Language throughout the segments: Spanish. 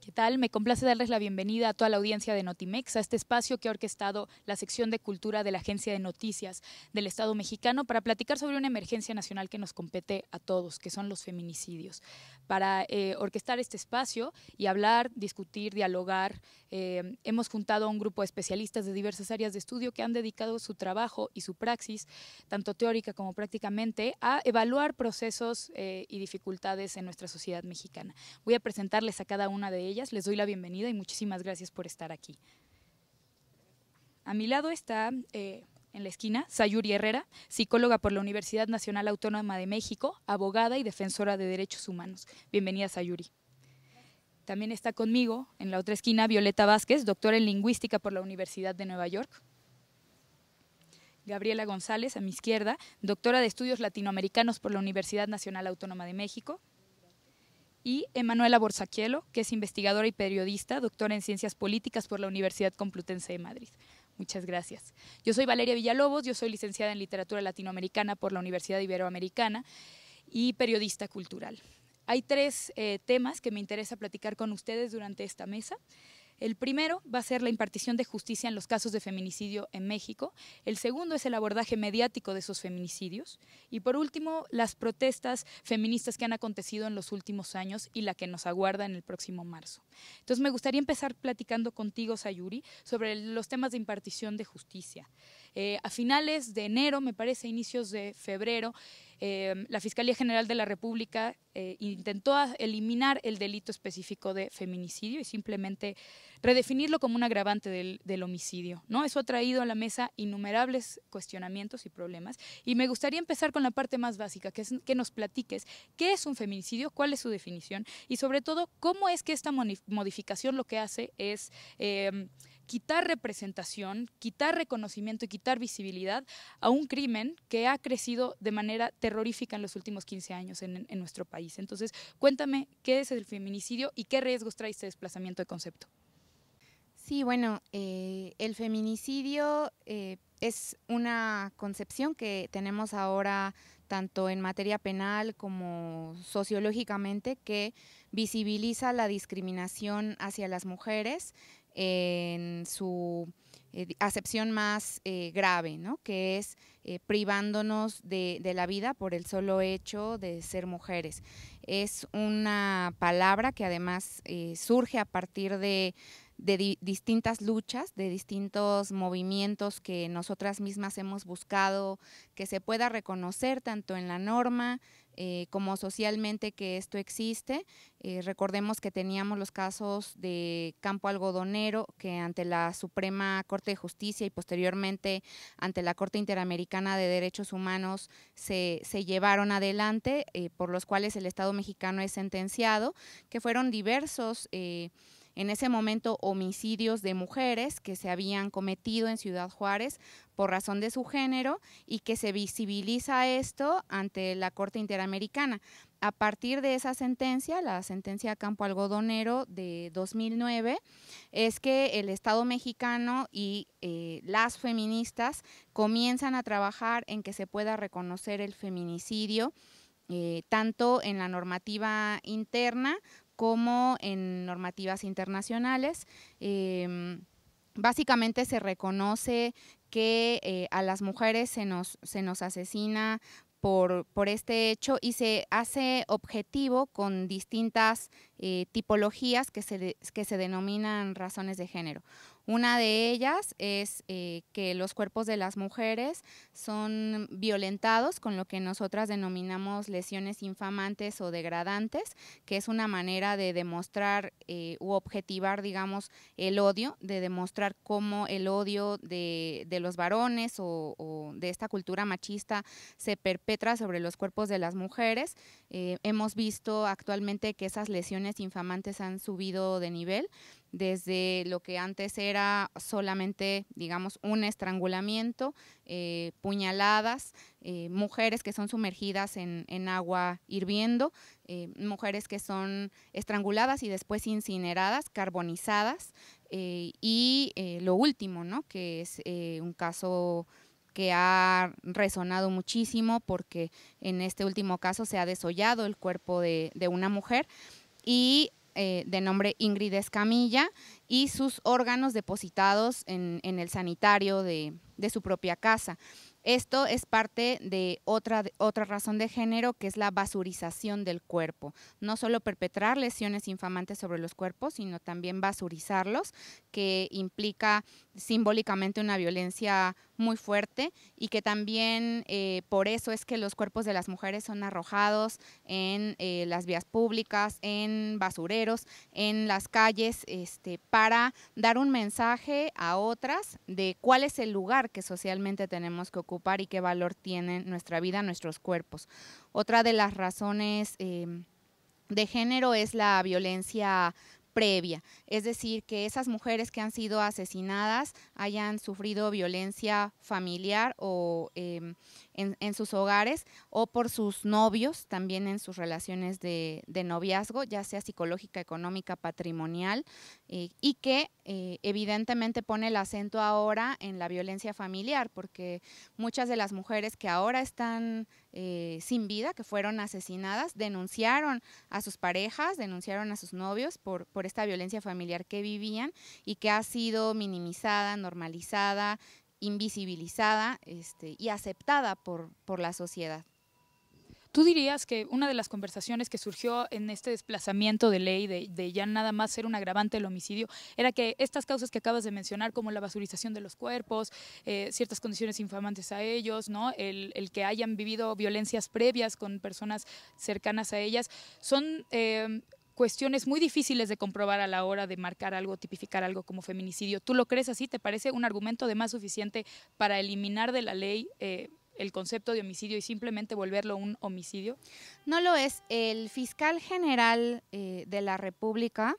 ¿Qué tal? Me complace darles la bienvenida a toda la audiencia de Notimex, a este espacio que ha orquestado la sección de cultura de la Agencia de Noticias del Estado mexicano para platicar sobre una emergencia nacional que nos compete a todos, que son los feminicidios. Para eh, orquestar este espacio y hablar, discutir, dialogar, eh, hemos juntado a un grupo de especialistas de diversas áreas de estudio que han dedicado su trabajo y su praxis, tanto teórica como prácticamente, a evaluar procesos eh, y dificultades en nuestra sociedad mexicana. Voy a presentarles a cada una de ellas. Les doy la bienvenida y muchísimas gracias por estar aquí. A mi lado está eh, en la esquina Sayuri Herrera, psicóloga por la Universidad Nacional Autónoma de México, abogada y defensora de derechos humanos. Bienvenida Sayuri. También está conmigo en la otra esquina Violeta Vázquez, doctora en lingüística por la Universidad de Nueva York. Gabriela González, a mi izquierda, doctora de estudios latinoamericanos por la Universidad Nacional Autónoma de México y Emanuela Borsaquielo, que es investigadora y periodista, doctora en Ciencias Políticas por la Universidad Complutense de Madrid. Muchas gracias. Yo soy Valeria Villalobos, yo soy licenciada en Literatura Latinoamericana por la Universidad Iberoamericana y periodista cultural. Hay tres eh, temas que me interesa platicar con ustedes durante esta mesa. El primero va a ser la impartición de justicia en los casos de feminicidio en México. El segundo es el abordaje mediático de esos feminicidios. Y por último, las protestas feministas que han acontecido en los últimos años y la que nos aguarda en el próximo marzo. Entonces me gustaría empezar platicando contigo, Sayuri, sobre los temas de impartición de justicia. Eh, a finales de enero, me parece, inicios de febrero, eh, la Fiscalía General de la República eh, intentó eliminar el delito específico de feminicidio y simplemente redefinirlo como un agravante del, homicidio. ¿no? Eso ha traído a la mesa innumerables cuestionamientos y problemas. Y me gustaría empezar con la parte más básica, que es que nos platiques qué es un feminicidio, cuál es su definición y sobre todo cómo es que esta modificación lo que hace es quitar representación, quitar reconocimiento y quitar visibilidad a un crimen que ha crecido de manera terrorífica en los últimos 15 años en, nuestro país. Entonces, cuéntame qué es el feminicidio y qué riesgos trae este desplazamiento de concepto. Sí, bueno, eh, el feminicidio eh, es una concepción que tenemos ahora tanto en materia penal como sociológicamente que visibiliza la discriminación hacia las mujeres en su eh, acepción más eh, grave, ¿no? que es eh, privándonos de, la vida por el solo hecho de ser mujeres. Es una palabra que además surge a partir de, distintas luchas, de distintos movimientos que nosotras mismas hemos buscado que se pueda reconocer tanto en la norma, eh, como socialmente que esto existe. Eh, recordemos que teníamos los casos de Campo Algodonero, que ante la Suprema Corte de Justicia y posteriormente ante la Corte Interamericana de Derechos Humanos se, se llevaron adelante, eh, por los cuales el Estado mexicano es sentenciado, que fueron diversos en ese momento homicidios de mujeres que se habían cometido en Ciudad Juárez por razón de su género y que se visibiliza esto ante la Corte Interamericana. A partir de esa sentencia, la sentencia Campo Algodonero de 2009, es que el Estado mexicano y eh, las feministas comienzan a trabajar en que se pueda reconocer el feminicidio eh, tanto en la normativa interna como en normativas internacionales. Em, básicamente se reconoce que eh, a las mujeres se nos, asesina por, este hecho y se hace objetivo con distintas eh, tipologías que se denominan razones de género. Una de ellas es eh, que los cuerpos de las mujeres son violentados con lo que nosotras denominamos lesiones infamantes o degradantes, que es una manera de demostrar eh, u objetivar, digamos, el odio, de demostrar cómo el odio de, los varones o, de esta cultura machista se perpetra sobre los cuerpos de las mujeres. Eh, hemos visto actualmente que esas lesiones infamantes han subido de nivel desde lo que antes era solamente, digamos, un estrangulamiento, eh, puñaladas, eh, mujeres que son sumergidas en, agua hirviendo, eh, mujeres que son estranguladas y después incineradas, carbonizadas, y lo último, ¿no? que es un caso que ha resonado muchísimo porque en este último caso se ha desollado el cuerpo de, de una mujer y eh, de nombre Ingrid Escamilla y sus órganos depositados en, el sanitario de, su propia casa. Esto es parte de otra, de otra razón de género que es la basurización del cuerpo. No solo perpetrar lesiones infamantes sobre los cuerpos, sino también basurizarlos, que implica simbólicamente una violencia muy fuerte y que también eh, por eso es que los cuerpos de las mujeres son arrojados en eh, las vías públicas, en basureros, en las calles, este, para dar un mensaje a otras de cuál es el lugar que socialmente tenemos que ocupar y qué valor tiene nuestra vida, nuestros cuerpos. Otra de las razones... Em, de género es la violencia previa, es decir, que esas mujeres que han sido asesinadas hayan sufrido violencia familiar o em, en, sus hogares o por sus novios, también en sus relaciones de, noviazgo, ya sea psicológica, económica, patrimonial, eh, y que eh, evidentemente pone el acento ahora en la violencia familiar, porque muchas de las mujeres que ahora están eh, sin vida, que fueron asesinadas, denunciaron a sus parejas, denunciaron a sus novios por, por esta violencia familiar que vivían y que ha sido minimizada, normalizada, invisibilizada este, y aceptada por, por la sociedad. ¿Tú dirías que una de las conversaciones que surgió en este desplazamiento de ley de, ya nada más ser un agravante el homicidio era que estas causas que acabas de mencionar, como la basurización de los cuerpos, eh, ciertas condiciones infamantes a ellos, ¿no? El, que hayan vivido violencias previas con personas cercanas a ellas, son... Eh, cuestiones muy difíciles de comprobar a la hora de marcar algo, tipificar algo como feminicidio. ¿Tú lo crees así? ¿Te parece un argumento de más suficiente para eliminar de la ley eh, el concepto de homicidio y simplemente volverlo un homicidio? No lo es. El fiscal general eh, de la República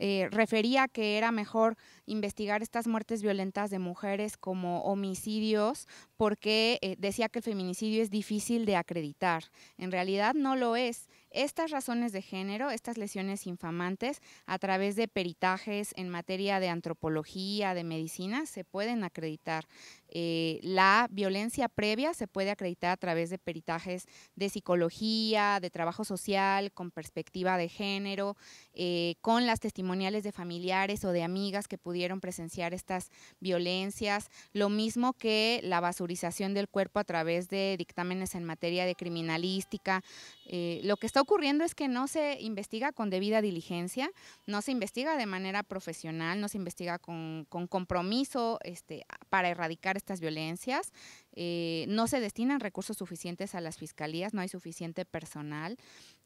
eh, refería que era mejor investigar estas muertes violentas de mujeres como homicidios porque decía que el feminicidio es difícil de acreditar. En realidad no lo es estas razones de género, estas lesiones infamantes, a través de peritajes en materia de antropología, de medicina, se pueden acreditar. Eh, la violencia previa se puede acreditar a través de peritajes de psicología, de trabajo social, con perspectiva de género, eh, con las testimoniales de familiares o de amigas que pudieron presenciar estas violencias, lo mismo que la basurización del cuerpo a través de dictámenes en materia de criminalística. Eh, lo que está está ocurriendo es que no se investiga con debida diligencia, no se investiga de manera profesional, no se investiga con, compromiso este, para erradicar estas violencias. Eh, no se destinan recursos suficientes a las fiscalías, no hay suficiente personal,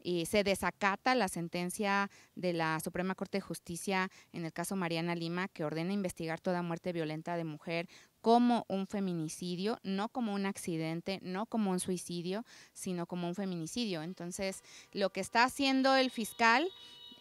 y se desacata la sentencia de la Suprema Corte de Justicia en el caso Mariana Lima, que ordena investigar toda muerte violenta de mujer como un feminicidio, no como un accidente, no como un suicidio, sino como un feminicidio. Entonces, lo que está haciendo el fiscal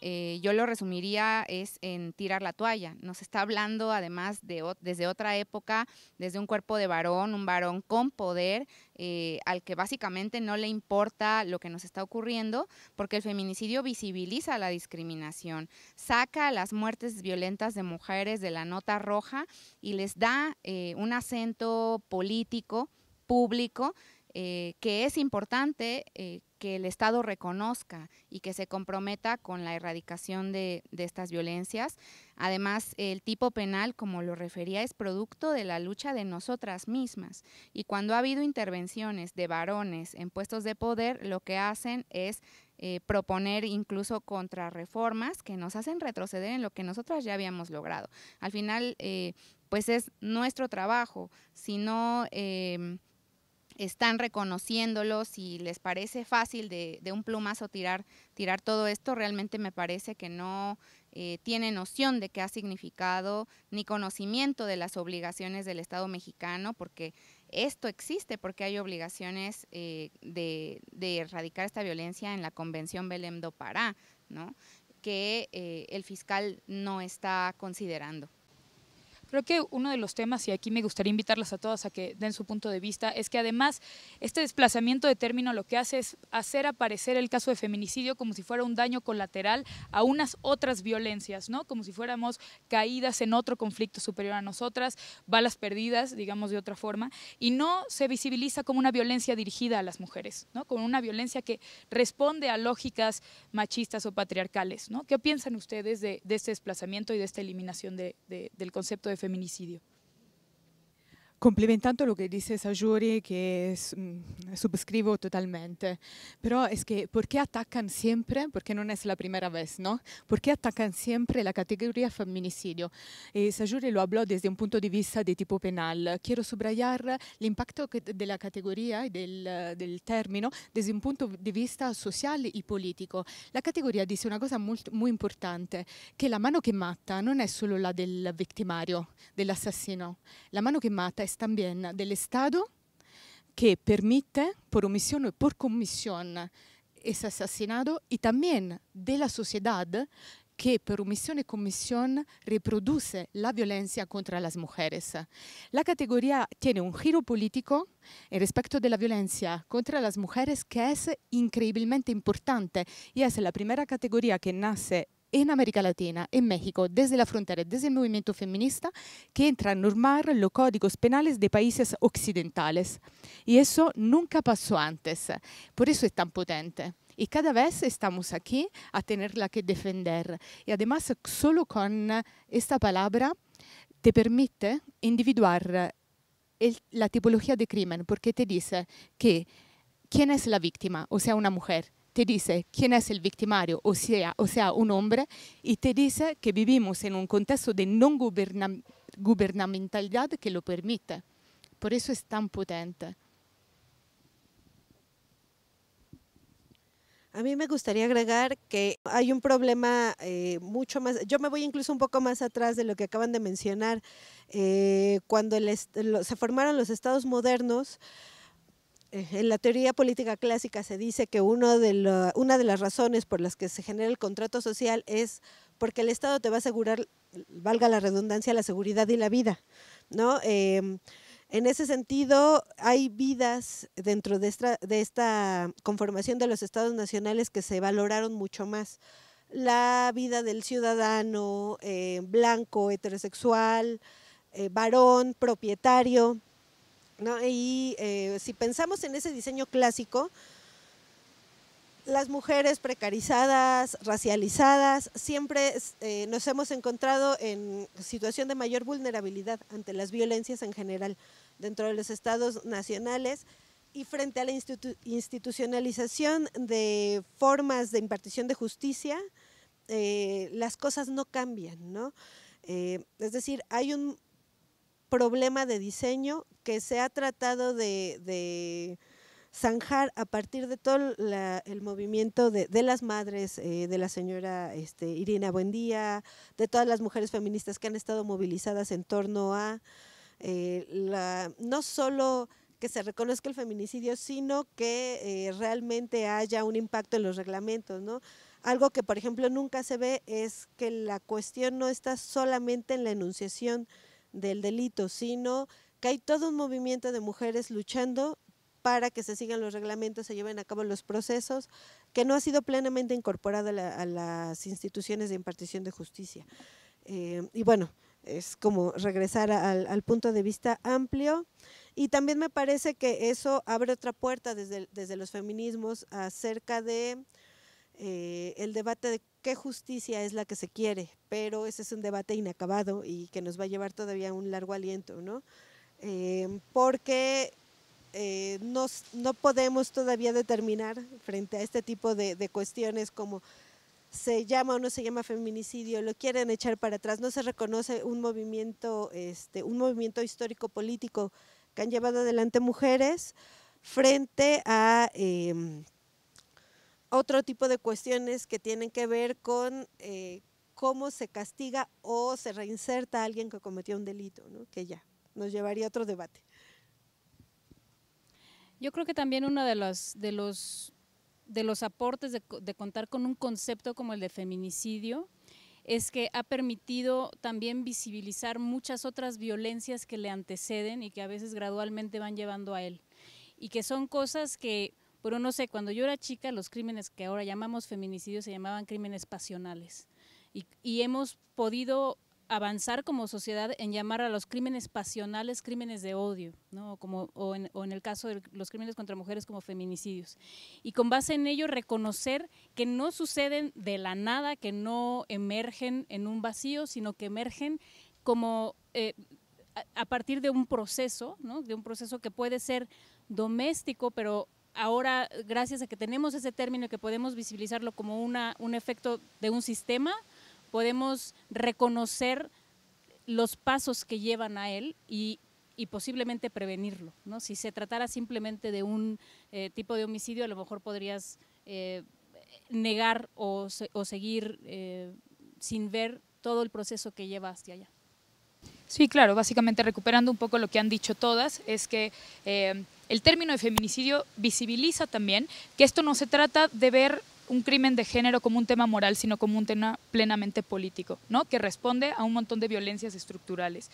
eh, yo lo resumiría es en tirar la toalla. Nos está hablando además de, desde otra época, desde un cuerpo de varón, un varón con poder, eh, al que básicamente no le importa lo que nos está ocurriendo, porque el feminicidio visibiliza la discriminación, saca las muertes violentas de mujeres de la nota roja y les da eh, un acento político, público, que es importante que el Estado reconozca y que se comprometa con la erradicación de, estas violencias. Además, el tipo penal, como lo refería, es producto de la lucha de nosotras mismas. Y cuando ha habido intervenciones de varones en puestos de poder, lo que hacen es eh, proponer incluso contrarreformas que nos hacen retroceder en lo que nosotras ya habíamos logrado. Al final, eh, pues es nuestro trabajo, si no... Em, están reconociéndolos y les parece fácil de, un plumazo tirar, tirar todo esto, realmente me parece que no eh, tienen noción de qué ha significado ni conocimiento de las obligaciones del Estado mexicano, porque esto existe, porque hay obligaciones eh, de, erradicar esta violencia en la Convención Belém do Pará, ¿no? que eh, el fiscal no está considerando. Creo que uno de los temas, y aquí me gustaría invitarlas a todas a que den su punto de vista, es que además este desplazamiento de término lo que hace es hacer aparecer el caso de feminicidio como si fuera un daño colateral a unas otras violencias, ¿no? Como si fuéramos caídas en otro conflicto superior a nosotras, balas perdidas, digamos de otra forma, y no se visibiliza como una violencia dirigida a las mujeres, ¿no? Como una violencia que responde a lógicas machistas o patriarcales, ¿no? ¿Qué piensan ustedes de, este desplazamiento y de esta eliminación del concepto de feminicidio. complementando lo che dice Sajuri, che mm, subscrivo totalmente, pero es que perché attaccano sempre, perché non è la prima vez, ¿no? perché attaccano sempre la categoria femminicidio? E Sajuri lo habló desde un punto di vista di tipo penale. Quiero subrayar l'impatto della categoria e del, del término desde un punto di vista sociale e politico. La categoria dice una cosa molto, muy importante, che la mano che matta non è solo la del victimario, dell'assassino. La mano che matta è también del Estado que permite, por omisión o por comisión, ese asesinato, y también de la sociedad que por omisión y comisión reproduce la violencia contra las mujeres. La categoría tiene un giro político en respecto de la violencia contra las mujeres que es increíblemente importante y es la primera categoría que nace en América Latina, en México, desde la frontera, desde el movimiento feminista, que entra a normar los códigos penales de países occidentales. Y eso nunca pasó antes. Por eso es tan potente. Y cada vez estamos aquí a tenerla que defender. Y además solo con esta palabra te permite individuar eh, la tipología de crimen, porque te dice que quién es la víctima, o sea, una mujer te dice quién es el victimario, o sea, o sea, un hombre, y te dice que vivimos en un contexto de no gubernamentalidad que lo permite. Por eso es tan potente. A mí me gustaría agregar que hay un problema eh, mucho más, yo me voy incluso un poco más atrás de lo que acaban de mencionar, eh, cuando se formaron los estados modernos, eh, en la teoría política clásica se dice que una de las razones por las que se genera el contrato social es porque el Estado te va a asegurar, valga la redundancia, la seguridad y la vida, ¿no? Em, en ese sentido, hay vidas dentro de esta, conformación de los estados nacionales que se valoraron mucho más. La vida del ciudadano eh, blanco, heterosexual, eh, varón, propietario, y eh, si pensamos en ese diseño clásico, las mujeres precarizadas, racializadas, siempre eh, nos hemos encontrado en situación de mayor vulnerabilidad ante las violencias en general dentro de los estados nacionales y frente a la institucionalización de formas de impartición de justicia, eh, las cosas no cambian, ¿no? es decir, hay un problema de diseño que se ha tratado de, zanjar a partir de todo el movimiento de, las madres, eh, de la señora este, Irina Buendía, de todas las mujeres feministas que han estado movilizadas en torno a eh, la, no solo que se reconozca el feminicidio, sino que eh, realmente haya un impacto en los reglamentos, ¿no? Algo que, por ejemplo, nunca se ve es que la cuestión no está solamente en la enunciación, del delito, sino que hay todo un movimiento de mujeres luchando para que se sigan los reglamentos, se lleven a cabo los procesos, que no ha sido plenamente incorporado a, las instituciones de impartición de justicia. Eh, y bueno, es como regresar al, punto de vista amplio. Y también me parece que eso abre otra puerta desde los feminismos acerca de eh, el debate de qué justicia es la que se quiere, pero ese es un debate inacabado y que nos va a llevar todavía un largo aliento, ¿no? Em, porque eh, no podemos todavía determinar frente a este tipo de, cuestiones como se llama o no se llama feminicidio, lo quieren echar para atrás, no se reconoce un movimiento, este, un movimiento histórico político que han llevado adelante mujeres frente a em, otro tipo de cuestiones que tienen que ver con eh, cómo se castiga o se reinserta a alguien que cometió un delito, ¿no? que ya nos llevaría a otro debate. Yo creo que también uno de los, de los, de los aportes de, de contar con un concepto como el de feminicidio es que ha permitido también visibilizar muchas otras violencias que le anteceden y que a veces gradualmente van llevando a él. Y que son cosas que pero no sé, cuando yo era chica, los crímenes que ahora llamamos feminicidios se llamaban crímenes pasionales. Y, hemos podido avanzar como sociedad en llamar a los crímenes pasionales crímenes de odio, ¿no? como, o en, el caso de los crímenes contra mujeres como feminicidios. Y con base en ello reconocer que no suceden de la nada, que no emergen en un vacío, sino que emergen como eh, a, partir de un proceso, ¿no? de un proceso que puede ser doméstico, pero ahora, gracias a que tenemos ese término y que podemos visibilizarlo como una, un efecto de un sistema, podemos reconocer los pasos que llevan a él y, posiblemente prevenirlo. ¿no? Si se tratara simplemente de un eh, tipo de homicidio, a lo mejor podrías eh, negar o, seguir eh, sin ver todo el proceso que lleva hacia allá. Sí, claro, básicamente recuperando un poco lo que han dicho todas, es que el término de feminicidio visibiliza también que esto no se trata de ver un crimen de género como un tema moral, sino como un tema plenamente político, ¿no? que responde a un montón de violencias estructurales.